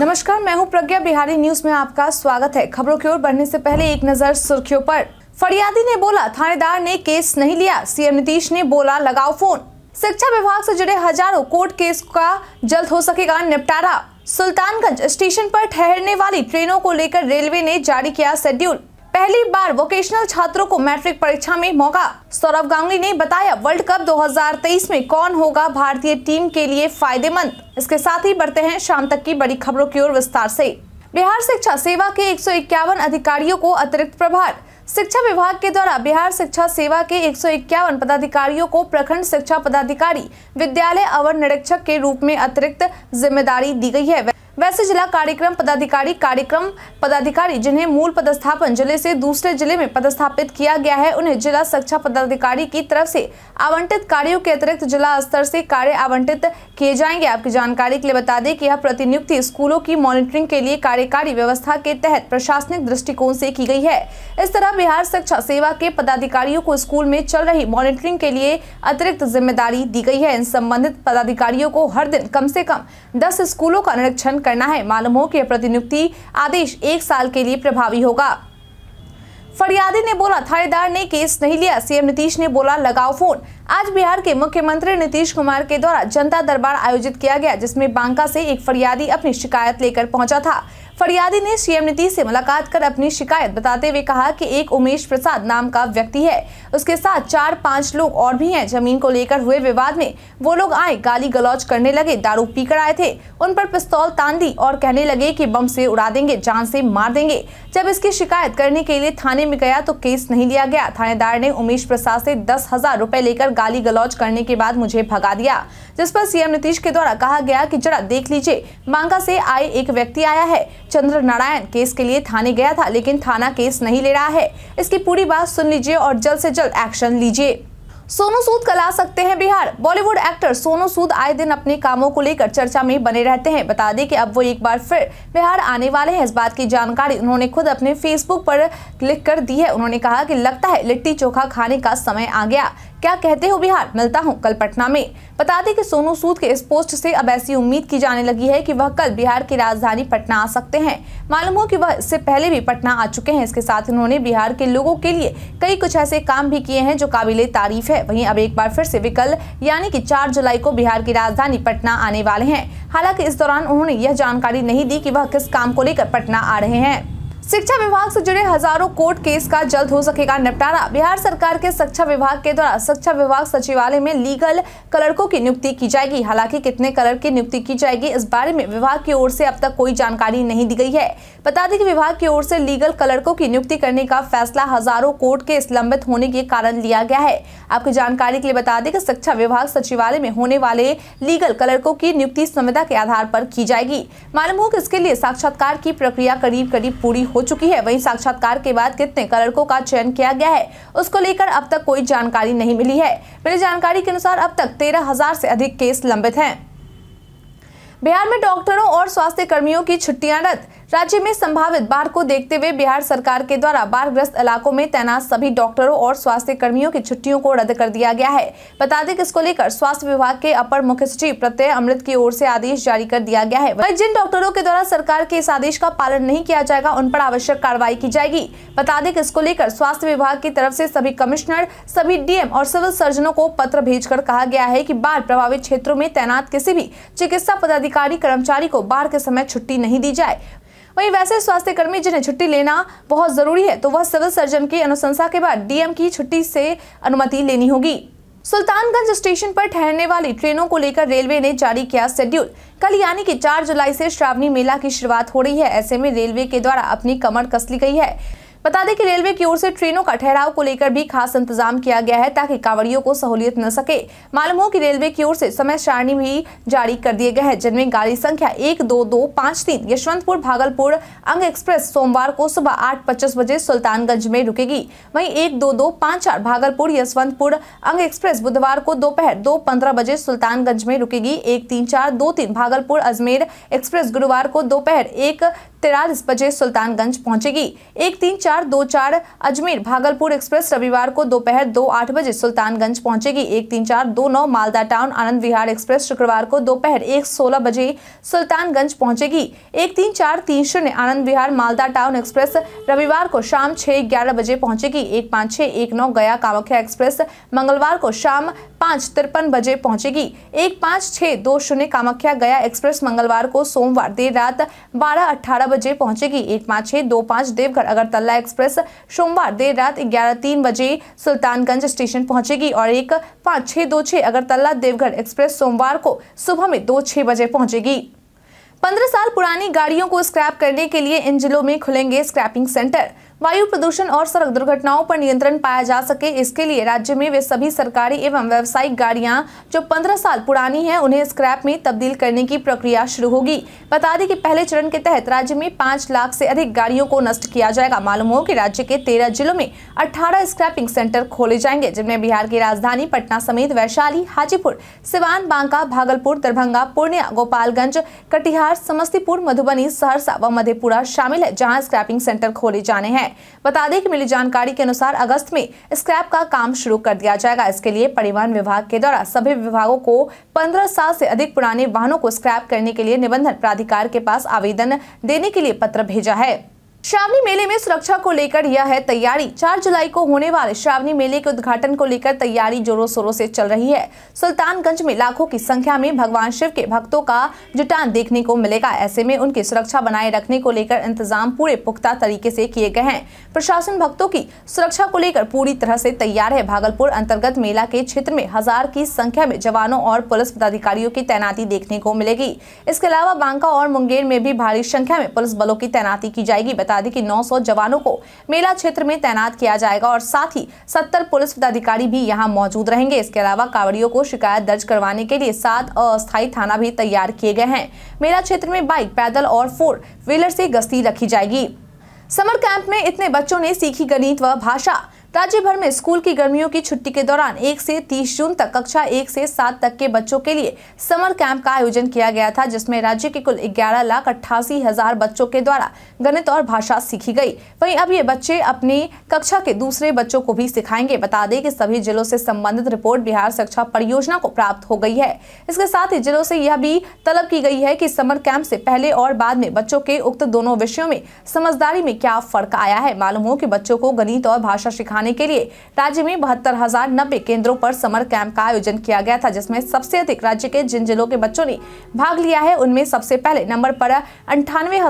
नमस्कार मैं हूं प्रज्ञा बिहारी न्यूज में आपका स्वागत है खबरों की ओर बढ़ने से पहले एक नजर सुर्खियों पर फरियादी ने बोला थानेदार ने केस नहीं लिया सीएम नीतीश ने बोला लगाओ फोन शिक्षा विभाग से जुड़े हजारों कोर्ट केस का जल्द हो सकेगा निपटारा सुल्तानगंज स्टेशन पर ठहरने वाली ट्रेनों को लेकर रेलवे ने जारी किया शेड्यूल पहली बार वोकेशनल छात्रों को मैट्रिक परीक्षा में मौका सौरभ गांगुली ने बताया वर्ल्ड कप 2023 में कौन होगा भारतीय टीम के लिए फायदेमंद इसके साथ ही बढ़ते हैं शाम तक की बड़ी खबरों की ओर विस्तार से बिहार शिक्षा सेवा के एक अधिकारियों को अतिरिक्त प्रभार शिक्षा विभाग के द्वारा बिहार शिक्षा सेवा के एक पदाधिकारियों को प्रखंड शिक्षा पदाधिकारी विद्यालय अवर निरीक्षक के रूप में अतिरिक्त जिम्मेदारी दी गई है वैसे जिला कार्यक्रम पदाधिकारी कार्यक्रम पदाधिकारी जिन्हें मूल पदस्थापन जिले से दूसरे जिले में पदस्थापित किया गया है उन्हें जिला शिक्षा पदाधिकारी की तरफ से आवंटित कार्यों के अतिरिक्त जिला स्तर से कार्य आवंटित किए जाएंगे आपकी जानकारी के लिए बता दें कि यह प्रतिनियुक्ति स्कूलों की मॉनिटरिंग के लिए कार्यकारी व्यवस्था के तहत प्रशासनिक दृष्टिकोण से की गई है इस तरह बिहार शिक्षा सेवा के पदाधिकारियों को स्कूल में चल रही मॉनिटरिंग के लिए अतिरिक्त जिम्मेदारी दी गई है इन संबंधित पदाधिकारियों को हर दिन कम से कम दस स्कूलों का निरीक्षण करना है मालूम हो कि प्रतिनियुक्ति आदेश एक साल के लिए प्रभावी होगा फरियादी ने बोला थानेदार ने केस नहीं लिया सीएम नीतीश ने बोला लगाओ फोन आज बिहार के मुख्यमंत्री नीतीश कुमार के द्वारा जनता दरबार आयोजित किया गया जिसमें बांका से एक फरियादी अपनी शिकायत लेकर पहुंचा था फरियादी ने सीएम नीतीश से मुलाकात कर अपनी शिकायत बताते हुए कहा कि एक उमेश प्रसाद नाम का व्यक्ति है उसके साथ चार पांच लोग और भी हैं जमीन को लेकर हुए विवाद में वो लोग आए गाली गलौज करने लगे दारू पीकर आए थे उन पर पिस्तौल तान दी और कहने लगे की बम से उड़ा देंगे जान से मार देंगे जब इसकी शिकायत करने के लिए थाने में गया तो केस नहीं लिया गया थानेदार ने उमेश प्रसाद से दस हजार रूपए लेकर गाली गलौज करने के बाद मुझे भगा दिया जिस पर सीएम नीतीश के द्वारा कहा गया की जरा देख लीजिए मांगा से आए एक व्यक्ति आया है चंद्र नारायण केस के लिए थाने गया था लेकिन थाना केस नहीं ले रहा है इसकी पूरी बात सुन लीजिए और जल्द से जल्द एक्शन लीजिए सोनू सूद कला सकते हैं बिहार बॉलीवुड एक्टर सोनू सूद आए दिन अपने कामों को लेकर चर्चा में बने रहते हैं बता दें कि अब वो एक बार फिर बिहार आने वाले हैं इस बात की जानकारी उन्होंने खुद अपने फेसबुक पर क्लिक कर दी है उन्होंने कहा कि लगता है लिट्टी चोखा खाने का समय आ गया क्या कहते हो बिहार मिलता हूँ कल पटना में बता दें कि सोनू सूद के इस पोस्ट से अब ऐसी उम्मीद की जाने लगी है कि वह कल बिहार की राजधानी पटना आ सकते हैं मालूम हो कि वह इससे पहले भी पटना आ चुके हैं इसके साथ उन्होंने बिहार के लोगों के लिए कई कुछ ऐसे काम भी किए हैं जो काबिले तारीफ है वहीं अब एक बार फिर से वे कल यानी कि चार जुलाई को बिहार की राजधानी पटना आने वाले हैं हालांकि इस दौरान उन्होंने यह जानकारी नहीं दी कि वह किस काम को लेकर पटना आ रहे हैं शिक्षा विभाग से जुड़े हजारों कोर्ट केस का जल्द हो सकेगा निपटारा बिहार सरकार के शिक्षा विभाग के द्वारा शिक्षा विभाग सचिवालय में लीगल कलर्कों की नियुक्ति की जाएगी हालांकि कितने कलर की नियुक्ति की जाएगी इस बारे में विभाग की ओर से अब तक कोई जानकारी नहीं दी गई है बता दें कि विभाग की ओर से लीगल कलर्कों की नियुक्ति करने का फैसला हजारों कोर्ट केस लंबित होने के कारण लिया गया है आपकी जानकारी के लिए बता दें कि शिक्षा विभाग सचिवालय में होने वाले लीगल कलर्कों की नियुक्ति संविदा के आधार पर की जाएगी मालूम हो कि इसके लिए साक्षात्कार की प्रक्रिया करीब करीब पूरी हो चुकी है वहीं साक्षात्कार के बाद कितने कलर्कों का चयन किया गया है उसको लेकर अब तक कोई जानकारी नहीं मिली है मिली जानकारी के अनुसार अब तक तेरह हजार से अधिक केस लंबित हैं बिहार में डॉक्टरों और स्वास्थ्य कर्मियों की छुट्टियां रद्द राज्य में संभावित बाढ़ को देखते हुए बिहार सरकार के द्वारा बाढ़ग्रस्त इलाकों में तैनात सभी डॉक्टरों और स्वास्थ्य कर्मियों की छुट्टियों को रद्द कर दिया गया है बता दें कि इसको लेकर स्वास्थ्य विभाग के अपर मुख्य सचिव प्रत्यय अमृत की ओर से आदेश जारी कर दिया गया है वही जिन डॉक्टरों के द्वारा सरकार के इस आदेश का पालन नहीं किया जाएगा उन पर आवश्यक कार्रवाई की जाएगी बता दें इसको लेकर स्वास्थ्य विभाग की तरफ ऐसी सभी कमिश्नर सभी डीएम और सिविल सर्जनों को पत्र भेज कहा गया है की बाढ़ प्रभावित क्षेत्रों में तैनात किसी भी चिकित्सा पदाधिकारी कर्मचारी को बाढ़ के समय छुट्टी नहीं दी जाए वहीं वैसे स्वास्थ्य कर्मी जिन्हें छुट्टी लेना बहुत ज़रूरी है तो वह सिविल सर्जन की अनुशंसा के बाद डीएम की छुट्टी से अनुमति लेनी होगी सुल्तानगंज स्टेशन पर ठहरने वाली ट्रेनों को लेकर रेलवे ने जारी किया शेड्यूल कल यानी कि 4 जुलाई से श्रावणी मेला की शुरुआत हो रही है ऐसे में रेलवे के द्वारा अपनी कमर कस ली गई है बता दें कि रेलवे की ओर से ट्रेनों का ठहराव को लेकर भी खास इंतजाम किया गया है ताकि कांवड़ियों को सहूलियत न सके मालूम हो कि रेलवे की ओर से समय सारणी भी जारी कर दिए गए हैं जिनमें गाड़ी संख्या एक दो दो पाँच तीन यशवंतपुर भागलपुर अंग एक्सप्रेस सोमवार को सुबह आठ पच्चीस बजे सुल्तानगंज में रुकेगी वहीं एक दो दो पाँच चार भागलपुर यशवंतपुर अंग एक्सप्रेस बुधवार को दोपहर दो पंद्रह बजे सुल्तानगंज में रुकेगी एक तीन चार दो तीन भागलपुर अजमेर एक्सप्रेस गुरुवार को दोपहर एक तिरालीस बजे सुल्तानगंज पहुंचेगी एक तीन चार दो चार अजमेर भागलपुर एक्सप्रेस रविवार को दोपहर दो आठ बजे सुल्तानगंज पहुंचेगी एक तीन चार दो नौ मालदा टाउन आनंद विहार एक्सप्रेस शुक्रवार को दोपहर एक सोलह बजे सुल्तानगंज पहुंचेगी एक तीन चार तीन शून्य आनंद विहार मालदा टाउन एक्सप्रेस रविवार को शाम छः ग्यारह बजे पहुंचेगी एक पाँच छः एक नौ गया कामाख्या एक्सप्रेस मंगलवार को शाम पाँच तिरपन बजे पहुंचेगी एक पाँच छः दो शून्य कामाख्या गया एक्सप्रेस मंगलवार को सोमवार देर रात बारह अठारह बजे पहुंचेगी एक पाँच छः दो पाँच देवघर अगरतला एक्सप्रेस सोमवार देर रात ग्यारह तीन बजे सुल्तानगंज स्टेशन पहुंचेगी और एक पाँच छः दो छः अगरतला देवघर एक्सप्रेस सोमवार को सुबह में दो छः बजे पहुंचेगी पंद्रह साल पुरानी गाड़ियों को स्क्रैप करने के लिए इन जिलों में खुलेंगे स्क्रैपिंग सेंटर वायु प्रदूषण और सड़क दुर्घटनाओं पर नियंत्रण पाया जा सके इसके लिए राज्य में वे सभी सरकारी एवं व्यावसायिक गाड़ियां जो 15 साल पुरानी हैं उन्हें स्क्रैप में तब्दील करने की प्रक्रिया शुरू होगी बता दें कि पहले चरण के तहत राज्य में 5 लाख से अधिक गाड़ियों को नष्ट किया जाएगा मालूम हो कि राज्य के तेरह जिलों में अठारह स्क्रैपिंग सेंटर खोले जाएंगे जिनमें बिहार की राजधानी पटना समेत वैशाली हाजीपुर सिवान बांका भागलपुर दरभंगा पूर्णिया गोपालगंज कटिहार समस्तीपुर मधुबनी सहरसा व मधेपुरा शामिल है जहाँ स्क्रैपिंग सेंटर खोले जाने हैं बता दें कि मिली जानकारी के अनुसार अगस्त में स्क्रैप का काम शुरू कर दिया जाएगा इसके लिए परिवहन विभाग के द्वारा सभी विभागों को पंद्रह साल से अधिक पुराने वाहनों को स्क्रैप करने के लिए निबंधन प्राधिकार के पास आवेदन देने के लिए पत्र भेजा है श्रावणी मेले में सुरक्षा को लेकर यह है तैयारी 4 जुलाई को होने वाले श्रावणी मेले के उद्घाटन को लेकर तैयारी जोरों शोरों से चल रही है सुल्तानगंज में लाखों की संख्या में भगवान शिव के भक्तों का जुटान देखने को मिलेगा ऐसे में उनकी सुरक्षा बनाए रखने को लेकर इंतजाम पूरे पुख्ता तरीके से किए गए हैं प्रशासन भक्तों की सुरक्षा को लेकर पूरी तरह से तैयार है भागलपुर अंतर्गत मेला के क्षेत्र में हजार की संख्या में जवानों और पुलिस पदाधिकारियों की तैनाती देखने को मिलेगी इसके अलावा बांका और मुंगेर में भी भारी संख्या में पुलिस बलों की तैनाती की जाएगी बता दी कि 900 जवानों को मेला क्षेत्र में तैनात किया जाएगा और साथ ही 70 पुलिस पदाधिकारी भी यहां मौजूद रहेंगे इसके अलावा कावड़ियों को शिकायत दर्ज करवाने के लिए सात अस्थायी थाना भी तैयार किए गए हैं मेला क्षेत्र में बाइक पैदल और फोर व्हीलर से गश्ती रखी जाएगी समर कैंप में इतने बच्चों ने सीखी गणित व भाषा राज्य भर में स्कूल की गर्मियों की छुट्टी के दौरान 1 से 30 जून तक कक्षा 1 से 7 तक के बच्चों के लिए समर कैंप का आयोजन किया गया था जिसमें राज्य के कुल ग्यारह लाख अट्ठासी हजार बच्चों के द्वारा गणित और भाषा सीखी गई वहीं अब ये बच्चे अपनी कक्षा के दूसरे बच्चों को भी सिखाएंगे बता दें कि सभी जिलों से संबंधित रिपोर्ट बिहार शिक्षा परियोजना को प्राप्त हो गई है इसके साथ ही जिलों से यह भी तलब की गई है कि समर कैंप से पहले और बाद में बच्चों के उक्त दोनों विषयों में समझदारी में क्या फर्क आया है मालूम हो कि बच्चों को गणित और भाषा सिखाने बढ़ाने के लिए राज्य में बहत्तर हजार नब्बे केंद्रों पर समर कैंप का आयोजन किया गया था जिसमें सबसे अधिक राज्य के जिन जिलों के बच्चों ने भाग लिया है उनमें सबसे पहले नंबर पर अंठानवे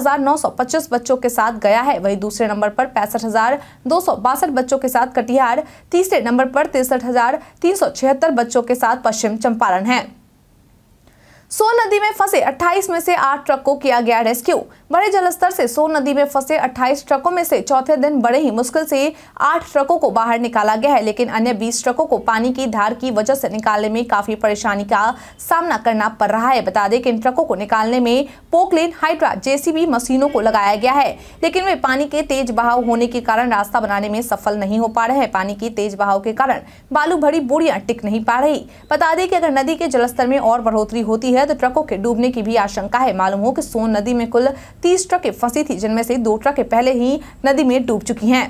बच्चों के साथ गया है वही दूसरे नंबर पर पैंसठ बच्चों के साथ कटिहार तीसरे नंबर पर तिरसठ बच्चों के साथ पश्चिम चंपारण है सोन नदी में फंसे 28 में से 8 ट्रक को किया गया रेस्क्यू बड़े जलस्तर से सोन नदी में फंसे 28 ट्रकों में से चौथे दिन बड़े ही मुश्किल से 8 ट्रकों को बाहर निकाला गया है लेकिन अन्य 20 ट्रकों को पानी की धार की वजह से निकालने में काफी परेशानी का सामना करना पड़ रहा है बता दें कि इन ट्रकों को निकालने में पोकलेन हाइड्रा जेसीबी मशीनों को लगाया गया है लेकिन वे पानी के तेज बहाव होने के कारण रास्ता बनाने में सफल नहीं हो पा रहे हैं पानी की तेज बहाव के कारण बालू भरी बोरियां टिक नहीं पा रही बता दें कि अगर नदी के जलस्तर में और बढ़ोतरी होती है अवैध ट्रकों के डूबने की भी आशंका है मालूम हो कि सोन नदी में कुल तीस ट्रकें फंसी थी जिनमें से दो ट्रकें पहले ही नदी में डूब चुकी हैं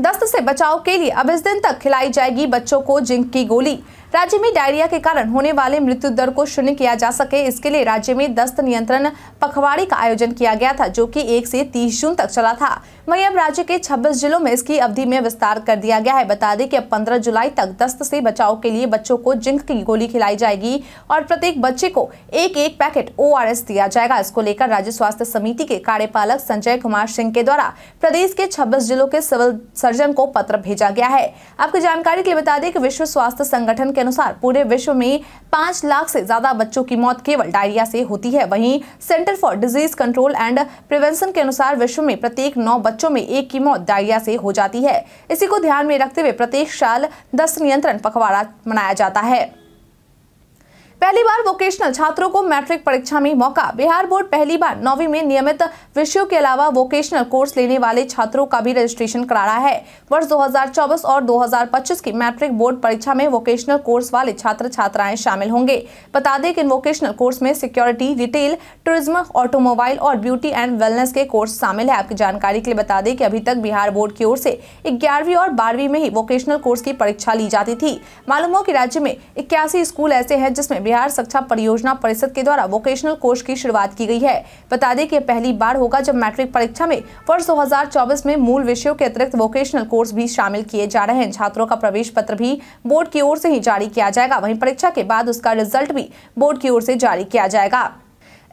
दस्त से बचाव के लिए अब इस दिन तक खिलाई जाएगी बच्चों को जिंक की गोली राज्य में डायरिया के कारण होने वाले मृत्यु दर को शून्य किया जा सके इसके लिए राज्य में दस्त नियंत्रण पखवाड़े का आयोजन किया गया था जो कि एक से तीस जून तक चला था वही अब राज्य के छब्बीस जिलों में इसकी अवधि में विस्तार कर दिया गया है बता दें कि अब पंद्रह जुलाई तक दस्त से बचाव के लिए बच्चों को जिंक की गोली खिलाई जाएगी और प्रत्येक बच्चे को एक एक पैकेट ओ दिया जाएगा इसको लेकर राज्य स्वास्थ्य समिति के कार्यपालक संजय कुमार सिंह के द्वारा प्रदेश के छब्बीस जिलों के सिविल सर्जन को पत्र भेजा गया है आपको जानकारी के लिए बता दें कि विश्व स्वास्थ्य संगठन के अनुसार पूरे विश्व में पाँच लाख से ज्यादा बच्चों की मौत केवल डायरिया से होती है वहीं centre for disease control and prevention के अनुसार विश्व में प्रत्येक नौ बच्चों में एक की मौत डायरिया से हो जाती है इसी को ध्यान में रखते हुए प्रत्येक साल दस नियंत्रण पखवाड़ा मनाया जाता है पहली बार वोकेशनल छात्रों को मैट्रिक परीक्षा में मौका बिहार बोर्ड पहली बार नौवीं में नियमित विषयों के अलावा वोकेशनल कोर्स लेने वाले छात्रों का भी रजिस्ट्रेशन करा रहा है वर्ष 2024 और 2025 की मैट्रिक बोर्ड परीक्षा में वोकेशनल कोर्स वाले छात्र छात्राएं शामिल होंगे बता दें कि इन वोकेशनल कोर्स में सिक्योरिटी रिटेल टूरिज्म ऑटोमोबाइल और ब्यूटी एंड वेलनेस के कोर्स शामिल है आपकी जानकारी के लिए बता दें की अभी तक बिहार बोर्ड की ओर से ग्यारहवीं और बारहवीं में ही वोकेशनल कोर्स की परीक्षा ली जाती थी मालूम हो की राज्य में इक्यासी स्कूल ऐसे है जिसमें बिहार शिक्षा परियोजना परिषद के द्वारा वोकेशनल कोर्स की शुरुआत की गई है बता दें कि पहली बार होगा जब मैट्रिक परीक्षा में वर्ष 2024 में मूल विषयों के अतिरिक्त वोकेशनल कोर्स भी शामिल किए जा रहे हैं छात्रों का प्रवेश पत्र भी बोर्ड की ओर से ही जारी किया जाएगा वहीं परीक्षा के बाद उसका रिजल्ट भी बोर्ड की ओर से जारी किया जाएगा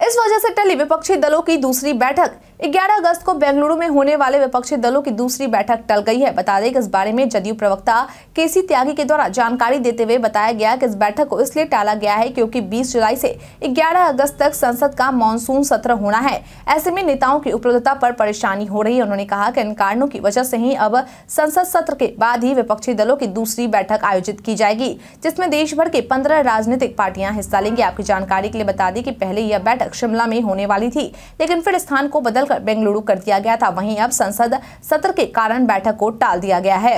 इस वजह से टली विपक्षी दलों की दूसरी बैठक 11 अगस्त को बेंगलुरु में होने वाले विपक्षी दलों की दूसरी बैठक टल गई है बता दें कि इस बारे में जदयू प्रवक्ता केसी त्यागी के द्वारा जानकारी देते हुए बताया गया कि इस बैठक को इसलिए टाला गया है क्योंकि 20 जुलाई से 11 अगस्त तक संसद का मानसून सत्र होना है ऐसे में नेताओं की उपलब्धता पर परेशानी हो रही है उन्होंने कहा कि इन कारणों की वजह से ही अब संसद सत्र के बाद ही विपक्षी दलों की दूसरी बैठक आयोजित की जाएगी जिसमें देश भर के पंद्रह राजनीतिक पार्टियां हिस्सा लेंगी आपकी जानकारी के लिए बता दें कि पहले यह बैठक शिमला में होने वाली थी लेकिन फिर स्थान को बदलकर बेंगलुरु कर दिया गया था वहीं अब संसद सत्र के कारण बैठक को टाल दिया गया है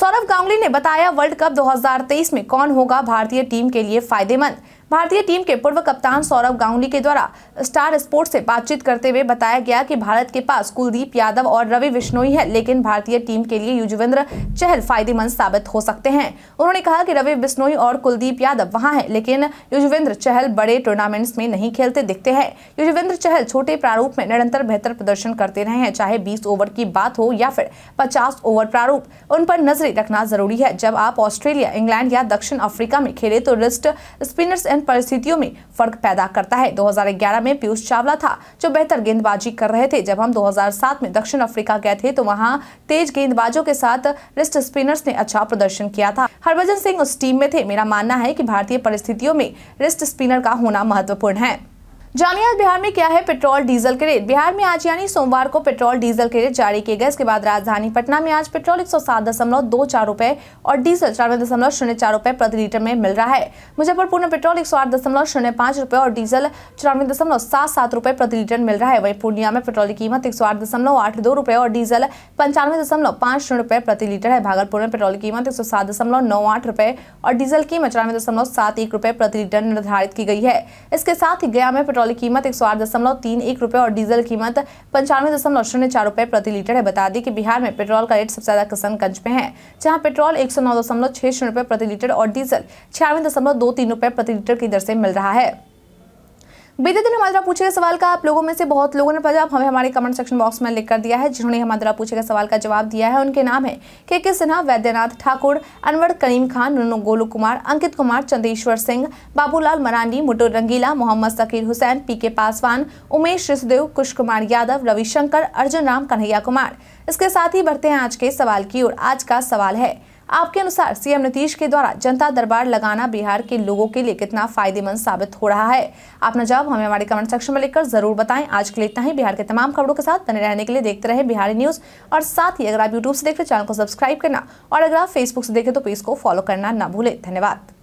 सौरभ गांगुली ने बताया वर्ल्ड कप 2023 में कौन होगा भारतीय टीम के लिए फायदेमंद भारतीय टीम के पूर्व कप्तान सौरभ गांगुली के द्वारा स्टार स्पोर्ट से बातचीत करते हुए बताया गया कि भारत के पास कुलदीप यादव और रवि विश्नोई है लेकिन भारतीय टीम के लिए युजवेंद्र चहल फायदेमंद साबित हो सकते हैं उन्होंने कहा कि रवि बिश्नोई और कुलदीप यादव वहां हैं लेकिन युजवेंद्र चहल बड़े टूर्नामेंट्स में नहीं खेलते दिखते हैं युजवेंद्र चहल छोटे प्रारूप में निरंतर बेहतर प्रदर्शन करते रहे हैं चाहे बीस ओवर की बात हो या फिर पचास ओवर प्रारूप उन पर नजरें रखना जरूरी है जब आप ऑस्ट्रेलिया इंग्लैंड या दक्षिण अफ्रीका में खेले तो रिस्ट स्पिनर्स एंड परिस्थितियों में फर्क पैदा करता है 2011 में पीयूष चावला था जो बेहतर गेंदबाजी कर रहे थे जब हम 2007 में दक्षिण अफ्रीका गए थे तो वहां तेज गेंदबाजों के साथ रिस्ट स्पिनर्स ने अच्छा प्रदर्शन किया था हरभजन सिंह उस टीम में थे मेरा मानना है की भारतीय परिस्थितियों में रिस्ट स्पिनर का होना महत्वपूर्ण है जानिए आज बिहार में क्या है पेट्रोल डीजल के रेट बिहार में आज यानी सोमवार को पेट्रोल डीजल के रेट जारी किए गए इसके बाद राजधानी पटना में आज पेट्रोल एक सौ सात दशमलव दो चार रुपए और डीजल चौरानवे दशमलव शून्य चार रुपए प्रति लीटर में मिल रहा है मुजफ्फरपुर में पेट्रोल एक सौ आठ दशमलव शून्य पांच रुपए और डीजल चौरानवे दशमलव सात सात रुपए प्रति लीटर मिल रहा है वहीं पूर्णिया में पेट्रोल की कीमत एक सौ आठ दशमलव आठ दो रुपए और डीजल पंचानवे दशमलव पांच शून्य रुपए प्रति लीटर है भागलपुर में पेट्रोल की कीमत एक सौ सात दशमलव नौ आठ रुपए और डीजल कीमत चौरानवे दशमलव सात एक रुपए प्रति लीटर निर्धारित की गई है इसके साथ ही गया में पेट्रोल पेट्रोल की कीमत एक सौ आठ दशमलव तीन एक और डीजल कीमत पंचानवे दशमलव शून्य चार रुपए प्रति लीटर है बता दी कि बिहार में पेट्रोल का रेट सबसे ज्यादा किशनगंज में है जहाँ पेट्रोल एक सौ नौ दशमलव छह शून्य प्रति लीटर और डीजल छियानवे दशमलव दो तीन रुपए प्रति लीटर की दर से मिल रहा है बीते दिन हमारे द्वारा पूछे गए सवाल का आप लोगों में से बहुत लोगों ने पता हमें हमारे कमेंट सेक्शन बॉक्स में लिख कर दिया है जिन्होंने हमारे द्वारा पूछे गए सवाल का जवाब दिया है उनके नाम है के के सिन्हा वैद्यनाथ ठाकुर अनवर करीम खान नुनू गोलू कुमार अंकित कुमार चंदेश्वर सिंह बाबूलाल मरांडी मुटो रंगीला मोहम्मद सकीर हुसैन पी के पासवान उमेश ऋषदेव कुश कुमार यादव रविशंकर अर्जुन राम कन्हैया कुमार इसके साथ ही बढ़ते हैं आज के सवाल की ओर आज का सवाल है आपके अनुसार सीएम नीतीश के द्वारा जनता दरबार लगाना बिहार के लोगों के लिए कितना फायदेमंद साबित हो रहा है अपना जवाब हमें हमारे कमेंट सेक्शन में लिखकर जरूर बताएं आज के लिए इतना ही बिहार के तमाम खबरों के साथ बने रहने के लिए देखते रहे बिहारी न्यूज और साथ ही अगर आप यूट्यूब से देख चैनल को सब्सक्राइब करना और अगर आप फेसबुक से देखें तो पेज को फॉलो करना न भूलें धन्यवाद